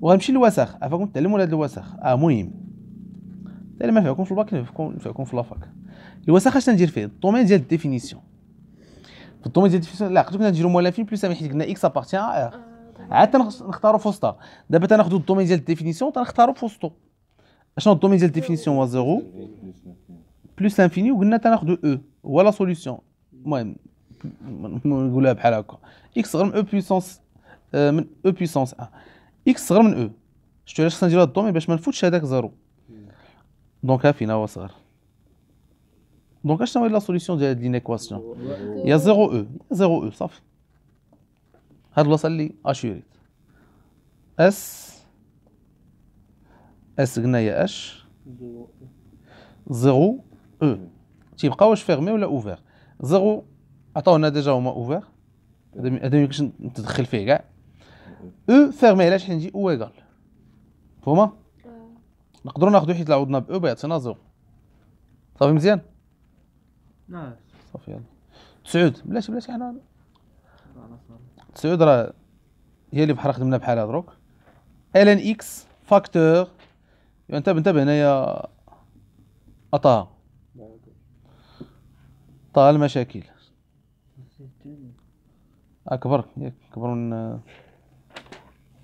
وغنمشي للوسخ افاكم تعلموا هذا هاد الوسخ اه مهم حتى ما فيكم في الباك فيكم في لافاك الوسخ اش تندير فيه الدومين ديال الديفينيسيون في الدومين ديال الديفينيسيون لا كنت نديرو فين بلوس حيت قلنا اكس ابارتيان ار آه. آه، عاد تنختارو فوسطها دابا تناخدو الدومين ديال الديفينيسيون تنختارو فوسطو اشنو الدومين ديال الديفينيسيون هو زيرو بلوس لانفيني وقلنا تناخدو او هو لا سوليسيون المهم نقولها بحال هكا اكس غير من او بويسونس آه، من او بويسونس 1 اكس صغر من او شتو علاش خصنا نديرو هاد الدومين باش ما نفوتش هذاك زيرو دونك ها فينا هو صغر دونك اشنو هي لا سوليسيون ديال هاد لينيكواسيون يا زيرو او يا زيرو او صافي هاد البلاصه اللي اشوريت اس اس قلنا هي اش زيرو او تيبقى واش فيرمي ولا اوفير زيرو عطاونا ديجا هما اوفير هذا ما يمكنش نتدخل فيه كاع او فيرمي علاش آه. حيت نجي او ايكال مفهومه نقدروا ناخذوا حيت ب باو بيعطينا زيرو صافي مزيان نعم صافي يلا تسعود بلاش بلاش حنا تسعود راه هي اللي بحال خدمنا بحالها دروك ال ان اكس فاكتور انت انتبه هنايا اطاها طال المشاكل اكبر ياك اكبر من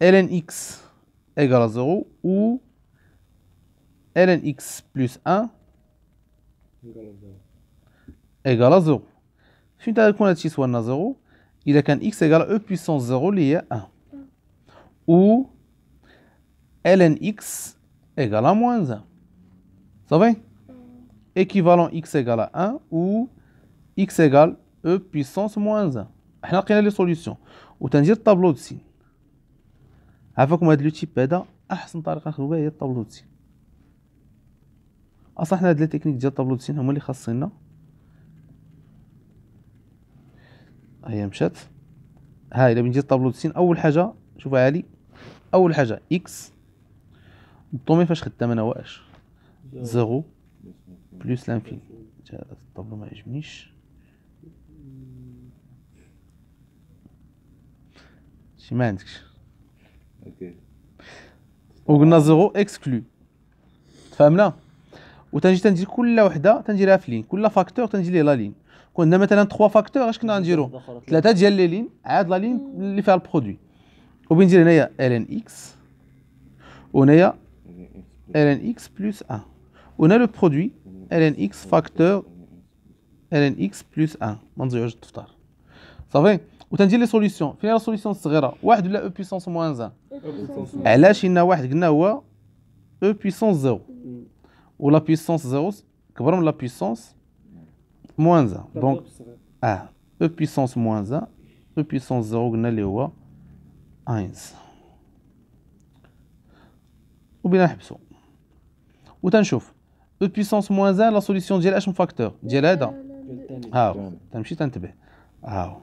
ln x égale à 0 ou ln x plus 1 égale à 0. si a 6 ou 1 à 0 il a qu'un x égale à e puissance 0 lié à 1 ou ln x égale à moins 1. Ça va Équivalent x égale à 1 ou x égale e puissance moins 1. a لقينا لي سوليوشن وتندير tableau tableau signes. عافاكم هاد لوتيب هذا احسن طريقه نخدمو بها هي الطابلو دسين اصلا حنا هاد لي تكنيك ديال الطابلو دسين هما اللي خاصنا هي مشات ها الى بنجي الطابلو دسين اول حاجه شوفو علي اول حاجه اكس الدومين فاش خدام انا واش زيرو بلوس لانفيني هذا الطابلو ما عجبنيش شي ما عندكش اوكي وقلنا زيرو اكسكلو تفهمنا وتنجي تندير كل وحده تنديرها في لين كل فاكتور تندير ليه لا لين كنا مثلا 3 فاكتور اش كنا نديرو ثلاثه ديال لي لين عاد لا لين اللي فيها البرودوي وبندير هنايا ال ان اكس وهنايا ال ان اكس بلس 1 وهنا لو برودوي ال ان اكس فاكتور ال ان اكس بلس 1 ما نضيعوش الدفتر صافي وتنجي لي سوليسيون فين لا سوليسيون الصغيره واحد ولا او بيسونس موانز 1 علاش ان واحد قلنا هو او بيسونس زيرو ولا بيسونس زيرو كبر من لا بيسونس موانز 1 دونك اه او بيسونس موانز 1 او بيسونس زيرو قلنا اللي هو 1 وبنا نحبسو وتنشوف او بيسونس موانز 1 لا سوليسيون ديال اش فاكتور ديال هذا ها تمشي تنتبه ها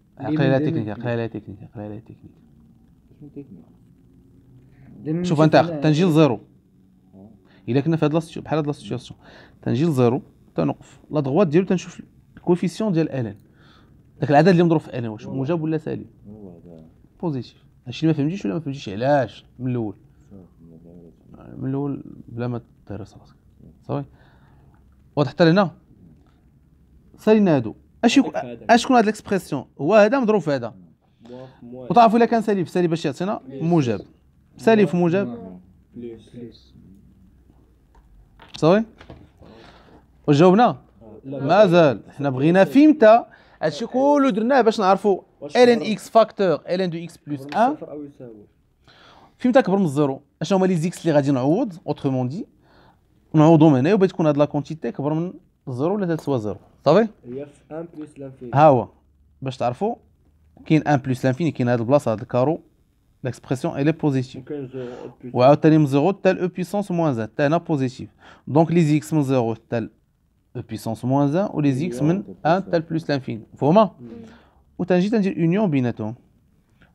قليله تكنيك قليله تكنيك قليله تكنيك شوف انت تنجيل إيه؟ زيرو آه. الا كنا في هاد لاستيو بحال هاد لاستياسيون تنجيل زيرو تنوقف لا دغوات ديالو تنشوف الكوفيسيون ديال الان داك العدد اللي مضروب في الان واش موجب ولا سالب بوزيتيف هادشي اللي ما فهمتيش ولا ما فهمتيش علاش من الاول من الاول بلا ما تهرس راسك صافي واضح حتى لهنا سالينا هادو اش شكون هاد ليكسبرسيون هو هذا مضروب في هذا وتعرفوا الا كان سالب سالب باش يعطينا موجب سالب في موجب نعم. صافي وجاوبنا مازال حنا بغينا في متى هادشي كله درناه باش نعرفوا ال ان اكس فاكتور ال ان دو اكس بلس 1 في متى كبر من الزيرو اش هما لي زيكس اللي غادي نعوض اوترومون دي نعوضهم هنايا وبغيت تكون هاد لا كونتيتي كبر من الزيرو ولا تساوي زيرو 1 plus صافي اف ان بلس لانفيني ها 1 plus l'infini, qu'il ان a لانفيني كاين place à هذا carreau, l'expression elle est positive ou okay, alors tel 0 tel e puissance moins 1 tel positif donc les x 0 tel e puissance moins 1 ou les x 1 tel plus l'infini vous mm. ou t'as juste une union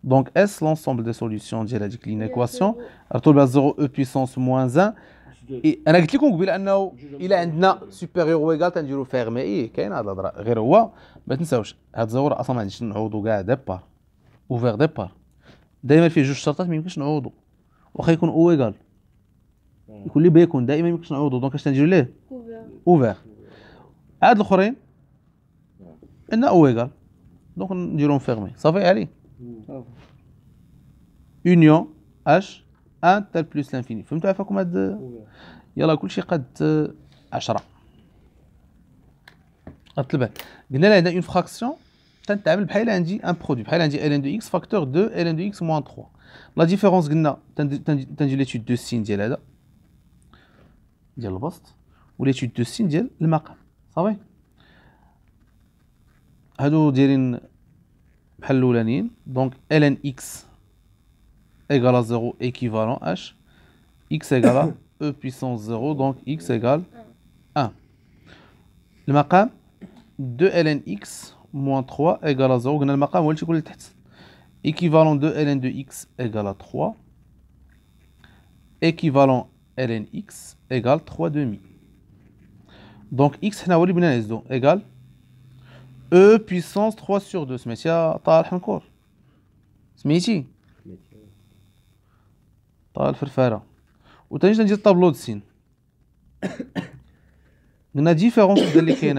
donc est-ce l'ensemble des solutions de la décline équation alors 0 e puissance moins 1 انا قلت لكم قبل انه الا عندنا سوبيريور ويغال تنديرو فيرمي اي كاين هذا الهضره غير هو ما تنساوش هاد الزور اصلا ما عندناش نعوضو كاع ديبار اوفير ديبار دائما فيه جوج شرطات ما يمكنش نعوضو واخا يكون او ايغال يكون لي بيكون دائما ما يمكنش نعوضو دونك اش تنديرو ليه اوفير هاد الاخرين عندنا ايغال دونك نديرهم فيرمي صافي علي يونيون اش ان تال بلس لانفيني فهمتوا عفاكم هاد يلا كلشي قد 10 الطلبات قلنا لها هنا اون فراكسيون تنتعامل بحال عندي ان برودوي بحال عندي ان دو اكس فاكتور 2 ان دو اكس موان 3 لا ديفيرونس قلنا تنجي ليتود دو سين ديال هذا ديال البسط وليتود دو سين ديال المقام صافي هادو دايرين بحال الاولانيين دونك ان اكس égale à 0 équivalent h, x égale à e puissance 0, donc x égale 1. Le maqam 2 ln x moins 3 égale à 0. Le maqam, équivalent 2 ln de x égale à 3. Équivalent ln x égale 3 demi. Donc x égale e puissance 3 sur 2. C'est encore. C'est faire transcript: Ou t'as dit le tableau de signes. Nous avons la différence de l'équipe.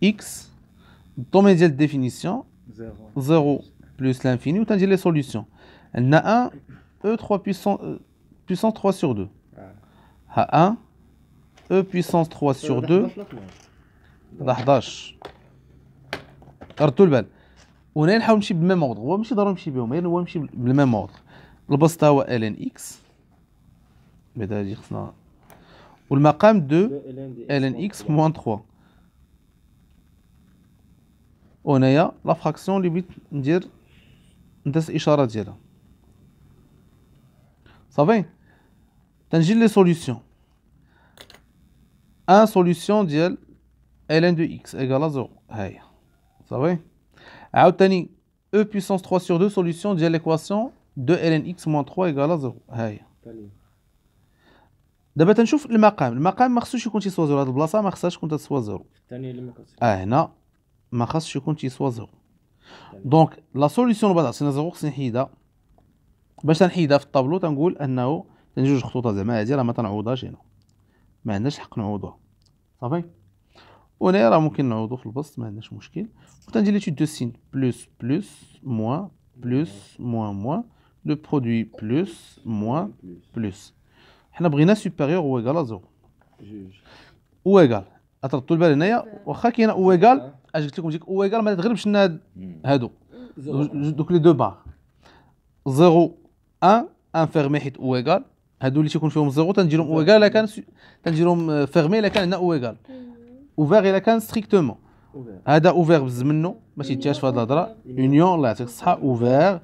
X, dans mes 0 plus l'infini. Ou t'as dit les solutions. Elle 1, E3 puissance 3 sur 2. A 1, e puissance 3 sur 2. ردوا البال وهنا نحاول نمشي بالميم اوردر هو ماشي ضروري نمشي بهم غير هو نمشي بالميم اوردر البسطة هو ال ان اكس بعدا هادي خصنا والمقام دو ال ان اكس موان 3 وهنايا لا فراكسيون اللي بغيت ندير ندرس الاشاره ديالها صافي تنجي لي سوليسيون ان سوليسيون ديال ln de x égale à 0 هاهي صافي عاوتاني او بيسونس 3 سور 2 سوليسيون ديال l'équation 2 ln x moins 3 égale 0 ها هي دابا تنشوف المقام المقام ما خصوش يكون تيسوا زيرو هاد البلاصه ما خصهاش تكون تسوى زيرو الثاني اللي ما كتسوى اه هنا ما خصش يكون تيسوا زيرو دونك لا سوليسيون بعدا عطينا زيرو خصني نحيدها باش نحيدها في الطابلو تنقول انه جوج خطوطه زعما هادي راه ما تنعوضهاش هنا ما عندناش الحق نعوضها صافي وهنايا راه ممكن نعوضو في البسط ما عندناش مشكل لي ليتود دو سين بلوس بلوس موان بلوس موان موان لو برودوي بلوس موان بلوس حنا بغينا سوبيريور او ايكال زيرو او ايكال اتردو البال هنايا واخا كاينه او ايكال اش قلت لكم ديك او ايكال ما تغلبش لنا هادو دوك لي دو بار زيرو ان ان فيرمي حيت او ايكال هادو اللي تيكون فيهم زيرو تنديرهم او ايكال الا كان تنديرهم آه، فيرمي الا كان هنا او ايكال اوفير الا كان ستريكتومون هذا اوفير بز منه ما تيتيهاش في هذه الهضره يونيون الله يعطيك الصحه اوفير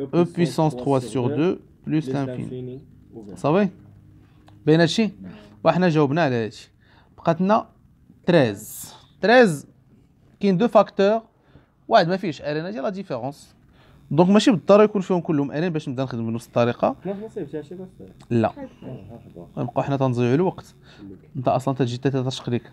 او بويسونس 3 سور 2 بلوس لانفيني صافي باين هادشي وحنا جاوبنا على هادشي بقات لنا 13 13 كاين دو فاكتور واحد ما فيهش ارين هادي لا ديفيرونس دونك ماشي بالضروره يكون فيهم كلهم ارين باش نبدا نخدم بنفس الطريقه لا نبقاو حنا تنضيعوا الوقت انت اصلا تجي حتى تشقريك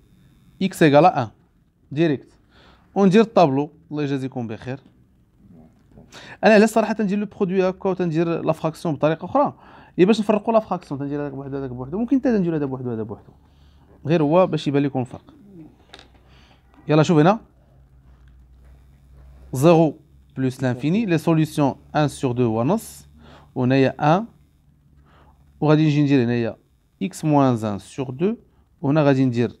اكس ايكال 1 ديريكت وندير الطابلو الله يجازيكم بخير انا علاش صراحه تندير لو برودوي هكا وتندير لا فراكسيون بطريقه اخرى هي إيه باش نفرقوا لا فراكسيون تندير هذاك بوحدو هذاك بوحدو ممكن حتى ندير هذا بوحدو هذا بوحدو غير هو باش يبان لكم الفرق يلا شوف هنا 0 بلس لانفيني لي سوليسيون 1 سور 2 ونص وهنايا 1 وغادي نجي ندير هنايا اكس موان 1 سور 2 وهنا غادي ندير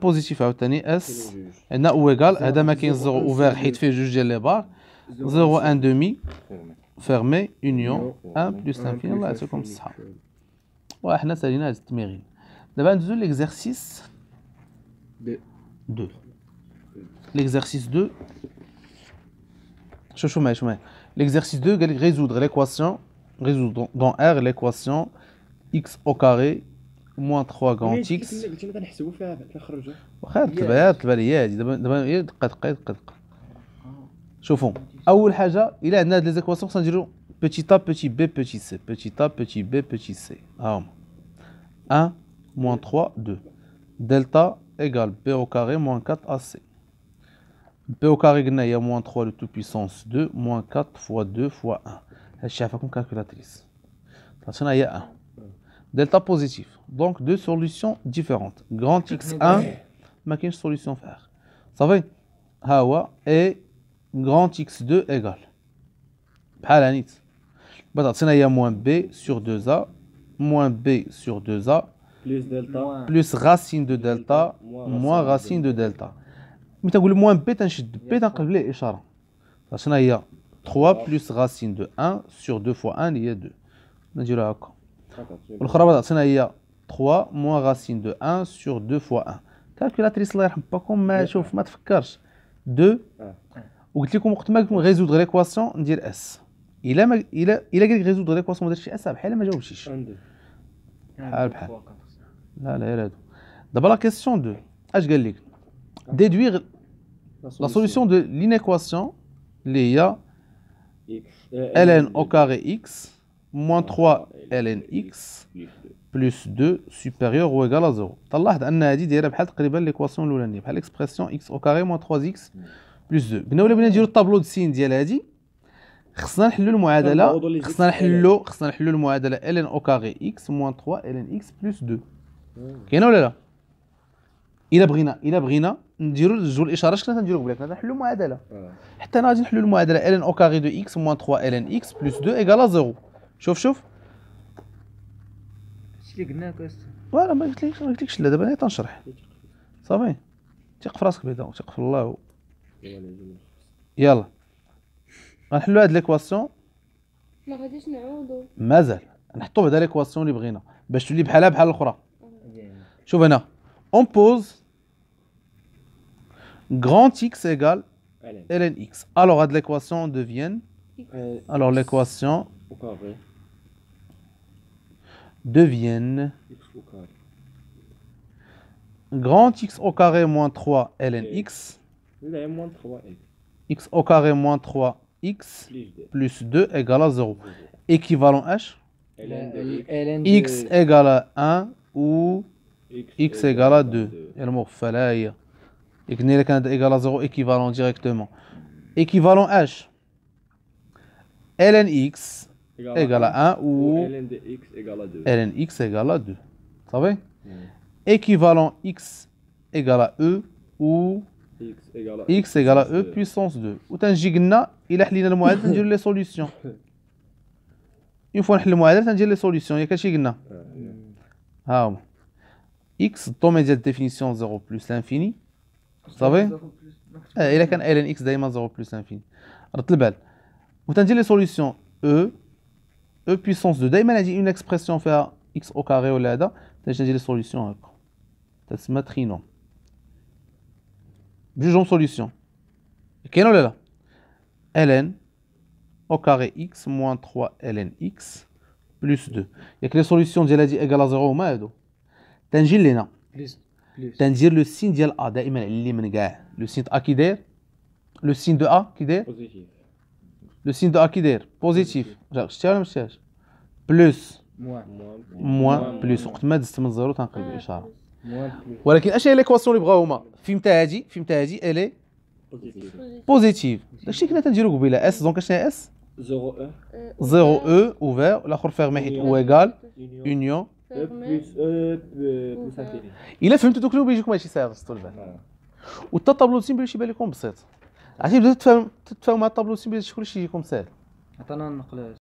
Positif à S et e, n'a ou égal à dame à 15 ouvert et fait juger les barres demi fermé union 1 plus un film à ce comme ça ou à la cette mérite d'avant de l'exercice 2 l'exercice 2 chouchou mais l'exercice 2 résoudre l'équation résoudre dans R l'équation x au carré. Moins 3 grand X. Chauvons. Aول حاجة, il y a des équations qui sont petit a, petit b, petit c. Petit a, petit b, petit c. 1, ah, moins 3, 2. Delta égale P au carré moins 4 AC. P au carré, il moins 3 de toute puissance 2, moins 4 fois 2 fois 1. Je vais faire une calculatrice. On delta positif. Donc deux solutions différentes. Grand X1, ma solution faire Ça va Hawa et grand X2 égale. Maintenant, Il y a moins B sur 2A, moins B sur 2A, plus, delta. plus racine de delta, moins racine de delta. Mais tu as moins B, tu as B, tu as Ça, il 3 plus racine de 1 sur 2 fois 1, il y a 2. Le kharaba il y 3 moins racine de 1 sur 2 fois 1. Calculatrice, là, pas comme ma chauffe, ma 2. Ou que qu'il pouvez résoudre l'équation, dire S. Il a il résoudre l'équation, dire S, D'abord la question 2. Ah, ah. Déduire la solution de l'inéquation, اللي euh, ln au carré x. moins 3 ln x بلس 2 سوبيريور او ايكال 0 طلعت ان هذه دايره بحال تقريبا ليكواسيون الاولانيه بحال اكسبرسيون x او كاري موان 3 x بلس 2 قلنا ولا بغينا نديرو الطابلو سين ديال هادي خصنا نحلو المعادله خصنا نحلو خصنا نحلو المعادله ln او كاري x موان 3 ln x بلس 2 كاينه ولا لا الا بغينا الا بغينا نديرو جوج الاشاره شكون غنديرو قبل نحلو المعادله حتى انا غادي نحلو المعادله ln او كاري دو x موان 3 ln x بلس 2 ايكال 0 شوف شوف اللي لك ولا ما قلتلكش ما قلتلكش لا دابا انا تنشرح صافي تيق في راسك بعدا تيق في الله يلا غنحلو هاد ليكواسيون ما غاديش نعوضو مازال نحطو بعدا ليكواسيون اللي بغينا باش تولي بحالها بحال الاخرى شوف هنا اون بوز grand x égale ln x. Alors, ليكواسيون دوفيان euh, Alors, l'équation deviennent grand x au carré moins 3 ln x x au carré moins 3 x plus 2 égale à 0 équivalent h euh, x égale à 1 ou x égale à 2 et égale à 0 équivalent directement équivalent h LNX égale, à 1, ou, ln x égale à 2. ln x Vous savez Équivalent x égale à e ou x égale à, e puissance 2. Ou t'en jigna, il a l'inal moed, t'en les solutions. Une fois le moed, t'en les solutions. Il y a qu'à jigna. Ah bon. x, ton média de définition 0 plus l'infini. Vous savez eh, Il a qu'un ln x 0 plus l'infini. Alors, t'en les solutions e e puissance 2. D'ailleurs, on a une expression faire x au carré au lada. T'as déjà les solution. Hein. T'as ce matrino. Jugeons solution. Quelle est là ln au carré x moins 3 lnx plus 2. Et que les solutions, j'ai dit égale à 0 ou moins. T'as dit dit le signe Le signe A qui Le signe de A qui dit لو سين دو ا كي داير بوزيتيف جاك شتيها ولا ما شتيهاش بلوس موان بلوس وقت ما دزت من الزيرو تنقلب الاشاره ولكن اش هي ليكواسيون اللي بغاو هما فهمتها هادي فهمتها هادي الي بوزيتيف داكشي كنا تنديرو قبيله اس دونك هي اس زيرو او او اوفير والاخر فيرمي حيت او ايكال اونيون بلوس او انفيني الا فهمتو دوك لو بيجيكم هادشي ساهل سطو البال والتا طابلو تيم باش يبان لكم بسيط عرفتي بدات تتفاهم تتفاهم مع الطابلو سيمبيل كلشي يجيكم ساهل عطانا النقلات